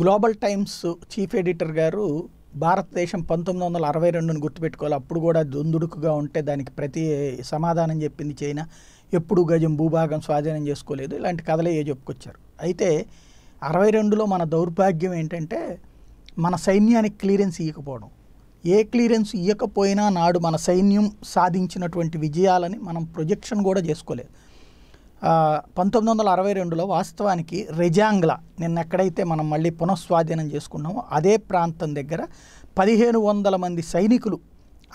global times chief editor గారు భారతదేశం పంతొమ్మిది వందల అరవై రెండును గుర్తుపెట్టుకోవాలి అప్పుడు కూడా దుందుడుకుగా ఉంటే దానికి ప్రతి సమాధానం చెప్పింది చైనా ఎప్పుడు గజం భూభాగం స్వాధీనం చేసుకోలేదు ఇలాంటి కథలే ఏ చెప్పుకొచ్చారు అయితే అరవై రెండులో మన దౌర్భాగ్యం ఏంటంటే మన సైన్యానికి క్లియరెన్స్ ఇవ్వకపోవడం ఏ క్లియరెన్స్ ఇవ్వకపోయినా నాడు మన సైన్యం సాధించినటువంటి విజయాలని మనం ప్రొజెక్షన్ కూడా చేసుకోలేదు పంతొమ్మిది వందల అరవై రెండులో వాస్తవానికి రెజాంగ్లా నిన్న ఎక్కడైతే మనం మళ్ళీ పునఃస్వాధీనం చేసుకున్నామో అదే ప్రాంతం దగ్గర పదిహేను వందల మంది సైనికులు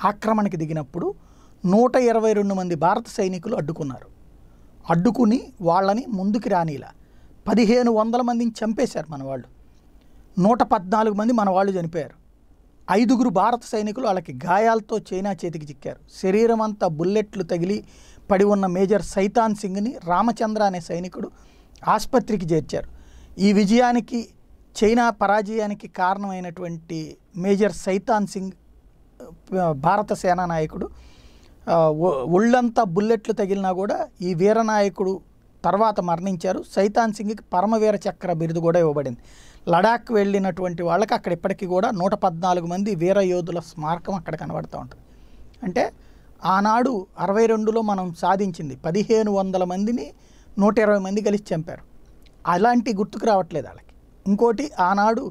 ఆక్రమణకి దిగినప్పుడు నూట ఇరవై రెండు మంది భారత సైనికులు అడ్డుకున్నారు అడ్డుకుని వాళ్ళని ముందుకు రానిలా పదిహేను వందల మందిని చంపేశారు మన వాళ్ళు నూట పద్నాలుగు మంది మన వాళ్ళు చనిపోయారు ఐదుగురు భారత సైనికులు వాళ్ళకి గాయాలతో చైనా చేతికి చిక్కారు శరీరం అంతా బుల్లెట్లు తగిలి పడి ఉన్న మేజర్ సైతాన్ సింగ్ని రామచంద్ర అనే సైనికుడు ఆసుపత్రికి చేర్చారు ఈ విజయానికి చైనా పరాజయానికి కారణమైనటువంటి మేజర్ సైతాన్ సింగ్ భారత సేనా నాయకుడు ఒళ్ళంతా బుల్లెట్లు తగిలినా కూడా ఈ వీరనాయకుడు తర్వాత మరణించారు సైతాన్ సింగ్కి పరమవీర చక్ర బిరుదు కూడా ఇవ్వబడింది లడాక్ వెళ్ళినటువంటి వాళ్ళకి అక్కడ ఇప్పటికీ కూడా నూట పద్నాలుగు మంది వీర యోధుల స్మారకం అక్కడ కనబడుతూ ఉంటుంది అంటే ఆనాడు అరవై రెండులో మనం సాధించింది పదిహేను వందల మందిని నూట ఇరవై మంది కలిసి చంపారు అలాంటి గుర్తుకు రావట్లేదు వాళ్ళకి ఇంకోటి ఆనాడు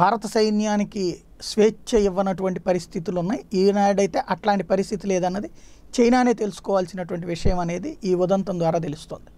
భారత సైన్యానికి స్వేచ్ఛ ఇవ్వనటువంటి పరిస్థితులు ఉన్నాయి ఈనాడైతే అట్లాంటి పరిస్థితి లేదన్నది చైనానే తెలుసుకోవాల్సినటువంటి విషయం అనేది ఈ ఉదంతం ద్వారా తెలుస్తుంది